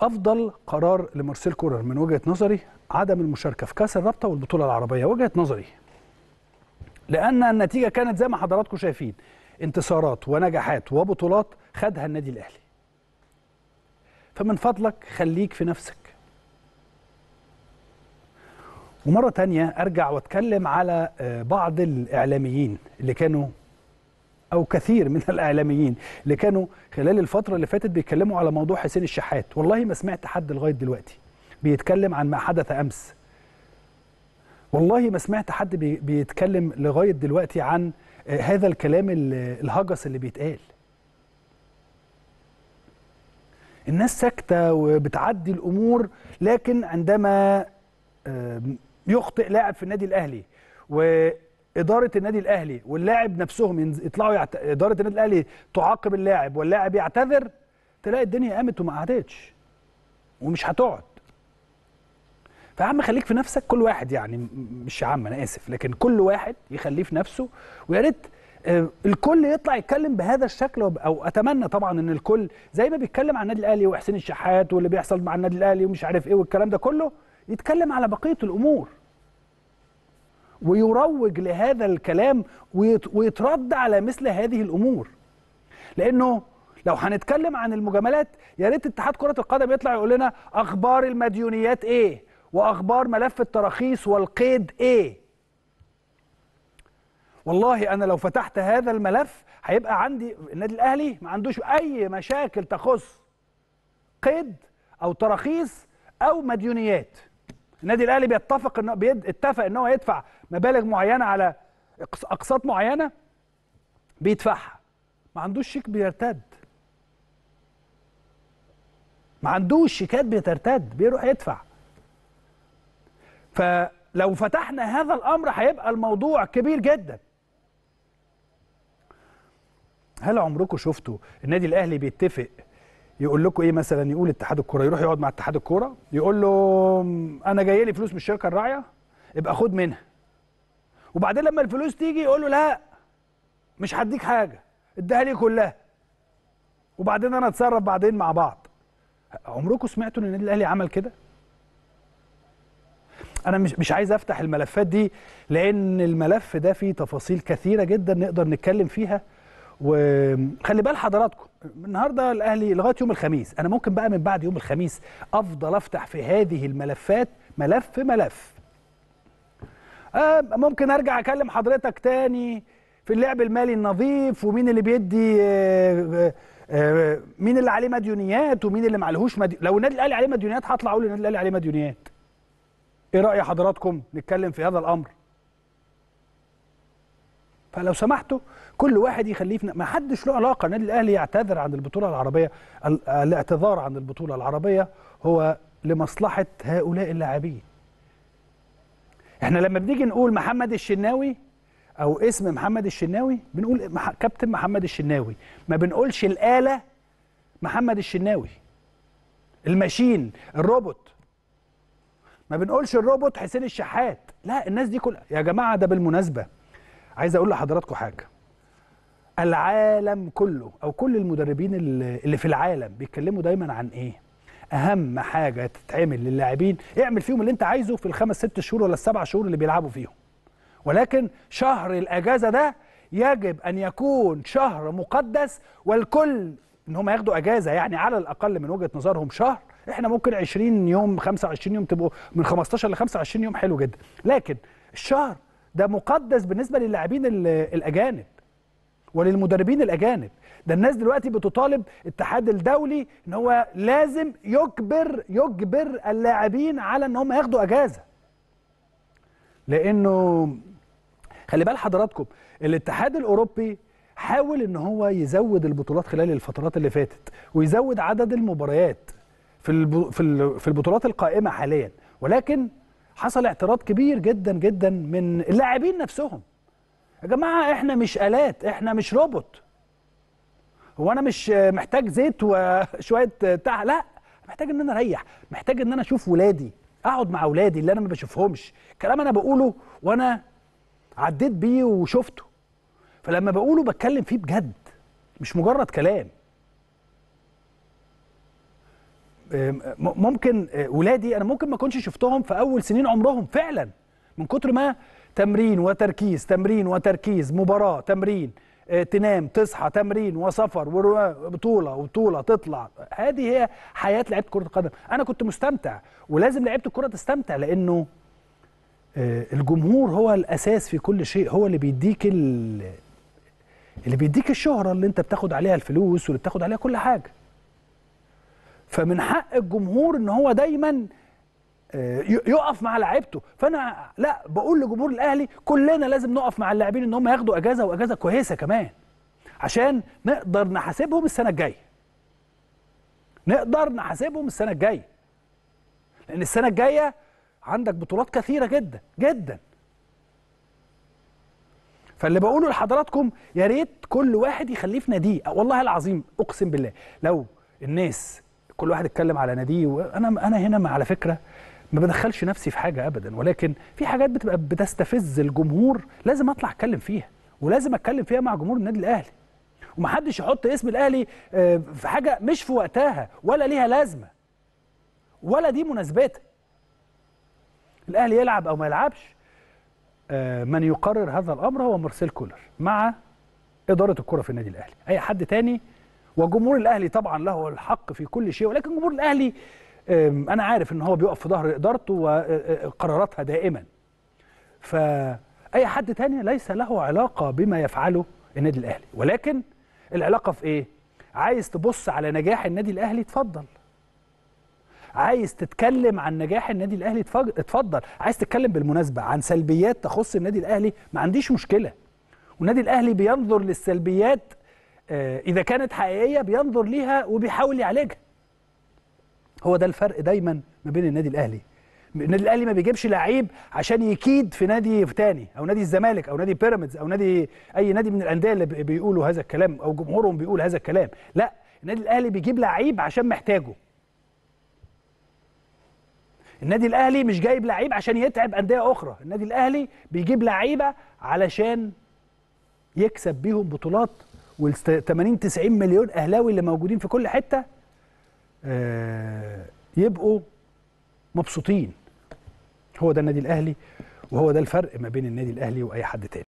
افضل قرار لمارسيل كولر من وجهه نظري عدم المشاركه في كاس الرابطه والبطوله العربيه وجهه نظري لان النتيجه كانت زي ما حضراتكم شايفين انتصارات ونجاحات وبطولات خدها النادي الاهلي فمن فضلك خليك في نفسك ومرة تانية أرجع وأتكلم على آه، بعض الإعلاميين اللي كانوا او كثير من الاعلاميين اللي كانوا خلال الفتره اللي فاتت بيتكلموا على موضوع حسين الشحات والله ما سمعت حد لغايه دلوقتي بيتكلم عن ما حدث امس والله ما سمعت حد بيتكلم لغايه دلوقتي عن آه، هذا الكلام الهجس اللي بيتقال الناس ساكته وبتعدي الامور لكن عندما آه، يخطئ لاعب في النادي الاهلي و اداره النادي الاهلي واللاعب نفسهم يطلعوا يعت... اداره النادي الاهلي تعاقب اللاعب واللاعب يعتذر تلاقي الدنيا قامت وما قعدتش ومش هتقعد فيا عم خليك في نفسك كل واحد يعني مش يا عم انا اسف لكن كل واحد يخليه في نفسه ويا ريت آه، الكل يطلع يتكلم بهذا الشكل او اتمنى طبعا ان الكل زي ما بيتكلم عن النادي الاهلي وحسين الشحات واللي بيحصل مع النادي الاهلي ومش عارف ايه والكلام ده كله يتكلم على بقيه الامور ويروج لهذا الكلام ويترد على مثل هذه الامور لانه لو هنتكلم عن المجاملات يا ريت اتحاد كره القدم يطلع يقول لنا اخبار المديونيات ايه واخبار ملف التراخيص والقيد ايه والله انا لو فتحت هذا الملف هيبقى عندي النادي الاهلي ما عندوش اي مشاكل تخص قيد او تراخيص او مديونيات النادي الاهلي بيتفق ان بيد... اتفق ان هو يدفع مبالغ معينه على اقساط معينه بيدفعها ما عندوش شيك بيرتد ما عندوش شيكات بترتد بيروح يدفع فلو فتحنا هذا الامر هيبقى الموضوع كبير جدا هل عمركم شفتوا النادي الاهلي بيتفق يقول لكم ايه مثلا يقول اتحاد الكوره يروح يقعد مع اتحاد الكوره يقول له انا جاي لي فلوس من الشركه الراعيه ابقى خد منها وبعدين لما الفلوس تيجي يقول له لا مش هديك حاجه اديها لي كلها وبعدين انا اتصرف بعدين مع بعض عمركم سمعتوا ان النادي الاهلي عمل كده انا مش مش عايز افتح الملفات دي لان الملف ده فيه تفاصيل كثيره جدا نقدر نتكلم فيها وخلي بال حضراتكم النهارده الاهلي لغايه يوم الخميس انا ممكن بقى من بعد يوم الخميس افضل افتح في هذه الملفات ملف في ملف آه ممكن ارجع اكلم حضرتك تاني في اللعب المالي النظيف ومين اللي بيدي آه آه, آه، مين اللي عليه مديونيات ومين اللي معلهوش مدي... لو النادي الاهلي عليه مديونيات هطلع اقول النادي الاهلي عليه مديونيات ايه راي حضراتكم نتكلم في هذا الامر فلو سمحتوا كل واحد يخليه في ما حدش له علاقه النادي الاهلي يعتذر عن البطوله العربيه الاعتذار عن البطوله العربيه هو لمصلحه هؤلاء اللاعبين احنا لما بنيجي نقول محمد الشناوي او اسم محمد الشناوي بنقول كابتن محمد الشناوي ما بنقولش الاله محمد الشناوي الماشين الروبوت ما بنقولش الروبوت حسين الشحات لا الناس دي كلها يا جماعه ده بالمناسبه عايز اقول لحضراتكم حاجه العالم كله او كل المدربين اللي في العالم بيتكلموا دايما عن ايه اهم حاجه تتعمل للاعبين اعمل فيهم اللي انت عايزه في الخمس ست شهور ولا السبع شهور اللي بيلعبوا فيهم ولكن شهر الاجازه ده يجب ان يكون شهر مقدس والكل ان هم ياخدوا اجازه يعني على الاقل من وجهه نظرهم شهر احنا ممكن 20 يوم 25 يوم تبقوا من 15 ل 25 يوم حلو جدا لكن الشهر ده مقدس بالنسبه للاعبين الاجانب وللمدربين الاجانب ده الناس دلوقتي بتطالب الاتحاد الدولي ان هو لازم يجبر يجبر اللاعبين على ان هم ياخدوا اجازه لانه خلي بال حضراتكم الاتحاد الاوروبي حاول ان هو يزود البطولات خلال الفترات اللي فاتت ويزود عدد المباريات في في البطولات القائمه حاليا ولكن حصل اعتراض كبير جدا جدا من اللاعبين نفسهم يا جماعه احنا مش الات احنا مش روبوت هو انا مش محتاج زيت وشويه بتاع لا محتاج ان انا اريح محتاج ان انا اشوف ولادي اقعد مع ولادي اللي انا ما بشوفهمش كلام انا بقوله وانا عديت بيه وشفته فلما بقوله بتكلم فيه بجد مش مجرد كلام ممكن آه، ولادي انا ممكن ما كنتش شفتهم في اول سنين عمرهم فعلا من كتر ما تمرين وتركيز تمرين وتركيز مباراه تمرين آه، تنام تصحى تمرين وسفر وبطوله وبطوله تطلع هذه هي حياه لعيبه كره القدم انا كنت مستمتع ولازم لعيبه الكره تستمتع لانه آه، الجمهور هو الاساس في كل شيء هو اللي بيديك اللي بيديك الشهره اللي انت بتاخد عليها الفلوس واللي بتاخد عليها كل حاجه فمن حق الجمهور ان هو دايما آه، يقف مع لعيبته فانا لا بقول لجمهور الاهلي كلنا لازم نقف مع اللاعبين ان هم ياخدوا اجازه واجازه كويسه كمان عشان نقدر نحاسبهم السنه الجايه نقدر نحاسبهم السنه الجايه لان السنه الجايه عندك بطولات كثيره جدا جدا فاللي بقوله لحضراتكم يا ريت كل واحد يخليه في ناديه والله العظيم اقسم بالله لو الناس كل واحد اتكلم على ناديه وانا انا هنا على فكره ما بدخلش نفسي في حاجه ابدا ولكن في حاجات بتبقى بتستفز الجمهور لازم اطلع اتكلم فيها ولازم اتكلم فيها مع جمهور النادي الاهلي ومحدش يحط اسم الاهلي آه، في حاجه مش في وقتها ولا ليها لازمه ولا دي مناسبتها الاهلي يلعب او ما يلعبش آه، من يقرر هذا الامر هو مرسيل كولر مع اداره الكره في النادي الاهلي اي حد تاني وجمهور الاهلي طبعا له الحق في كل شيء ولكن جمهور الاهلي انا عارف ان هو بيقف في ظهر ادارته وقراراتها دائما فاي حد تاني ليس له علاقه بما يفعله النادي الاهلي ولكن العلاقه في ايه عايز تبص على نجاح النادي الاهلي اتفضل عايز تتكلم عن نجاح النادي الاهلي اتفضل عايز تتكلم بالمناسبه عن سلبيات تخص النادي الاهلي ما عنديش مشكله والنادي الاهلي بينظر للسلبيات آه، إذا كانت حقيقية بينظر ليها وبيحاول يعالجها هو ده الفرق دايما ما بين النادي الأهلي النادي الاهلي ما بيجيبش لعيب عشان يكيد في نادي في تاني او نادي الزمالك او نادي بيراميدز او نادي اي نادي من الانديه اللي بيقولوا هذا الكلام او جمهورهم بيقول هذا الكلام لا النادي الاهلي بيجيب لعيب عشان محتاجه النادي الاهلي مش جايب لعيب عشان يتعب انديه اخرى النادي الاهلي بيجيب لعيبه علشان يكسب بيهم بطولات وال 80 90 مليون اهلاوي اللي موجودين في كل حته آه يبقوا مبسوطين هو ده النادي الاهلي وهو ده الفرق ما بين النادي الاهلي واي حد تاني